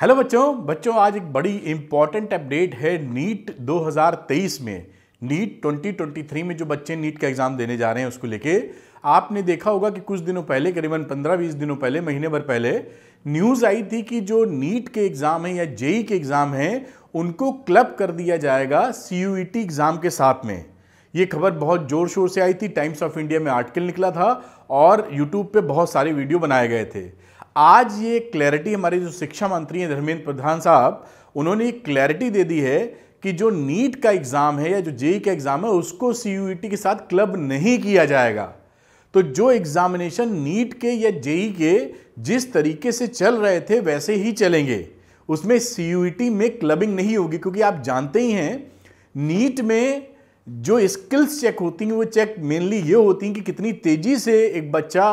hello बच्चों बच्चों आज एक बड़ी इंपॉर्टेंट अपडेट है नीट 2023 में नीट 2023 में जो बच्चे नीट का एग्ज़ाम देने जा रहे हैं उसको लेके आपने देखा होगा कि कुछ दिनों पहले करीबन 15-20 दिनों पहले महीने भर पहले न्यूज़ आई थी कि जो नीट के एग्ज़ाम हैं या जेई के एग्ज़ाम हैं उनको क्लब कर दिया जाएगा सी एग्ज़ाम e के साथ में ये खबर बहुत ज़ोर शोर से आई थी टाइम्स ऑफ इंडिया में आर्टिकल निकला था और यूट्यूब पे बहुत सारे वीडियो बनाए गए थे आज ये क्लैरिटी हमारे जो शिक्षा मंत्री हैं धर्मेंद्र प्रधान साहब उन्होंने ये क्लैरिटी दे दी है कि जो नीट का एग्ज़ाम है या जो जेई का एग्ज़ाम है उसको सी e के साथ क्लब नहीं किया जाएगा तो जो एग्ज़ामिनेशन नीट के या जेई के जिस तरीके से चल रहे थे वैसे ही चलेंगे उसमें सी e में क्लबिंग नहीं होगी क्योंकि आप जानते ही हैं नीट में जो स्किल्स चेक होती हैं वो चेक मेनली ये होती हैं कि कितनी तेज़ी से एक बच्चा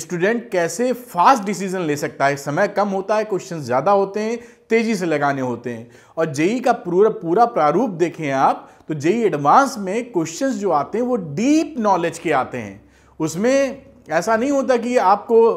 स्टूडेंट कैसे फास्ट डिसीजन ले सकता है समय कम होता है क्वेश्चन ज़्यादा होते हैं तेज़ी से लगाने होते हैं और जेई का पूरा पूरा प्रारूप देखें आप तो जेई एडवांस में क्वेश्चन जो आते हैं वो डीप नॉलेज के आते हैं उसमें ऐसा नहीं होता कि आपको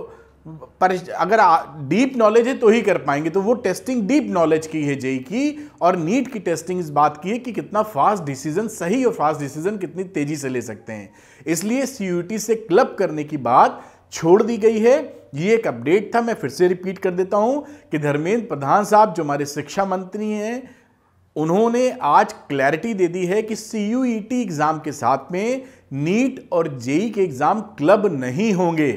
पर अगर डीप नॉलेज है तो ही कर पाएंगे तो वो टेस्टिंग डीप नॉलेज की है जेई की और नीट की टेस्टिंग इस बात की है कि कितना फास्ट डिसीजन सही और फास्ट डिसीजन कितनी तेजी से ले सकते हैं इसलिए सी से क्लब करने की बात छोड़ दी गई है ये एक अपडेट था मैं फिर से रिपीट कर देता हूँ कि धर्मेंद्र प्रधान साहब जो हमारे शिक्षा मंत्री हैं उन्होंने आज क्लैरिटी दे दी है कि सी e एग्ज़ाम के साथ में नीट और जेई के एग्ज़ाम क्लब नहीं होंगे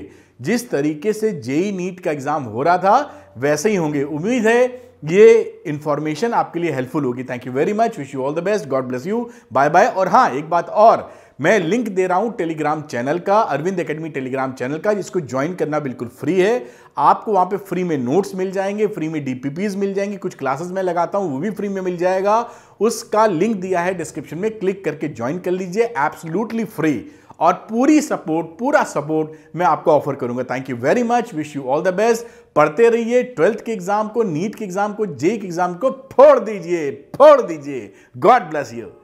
जिस तरीके से जेई नीट का एग्ज़ाम हो रहा था वैसे ही होंगे उम्मीद है ये इन्फॉर्मेशन आपके लिए हेल्पफुल होगी thank you very much wish you all the best God bless you bye bye और हाँ एक बात और मैं लिंक दे रहा हूं टेलीग्राम चैनल का अरविंद एकेडमी टेलीग्राम चैनल का जिसको ज्वाइन करना बिल्कुल फ्री है आपको वहां पे फ्री में नोट्स मिल जाएंगे फ्री में डीपीपीज मिल जाएंगे कुछ क्लासेस मैं लगाता हूं वो भी फ्री में मिल जाएगा उसका लिंक दिया है डिस्क्रिप्शन में क्लिक करके ज्वाइन कर लीजिए एब्सोल्युटली फ्री और पूरी सपोर्ट पूरा सपोर्ट मैं आपको ऑफर करूंगा thank you very much wish you all the best पढ़ते रहिए ट्वेल्थ के एग्जाम को नीट के एग्जाम को जे के एग्जाम को फोड़ दीजिए फोड़ दीजिए गॉड ब्लेस यू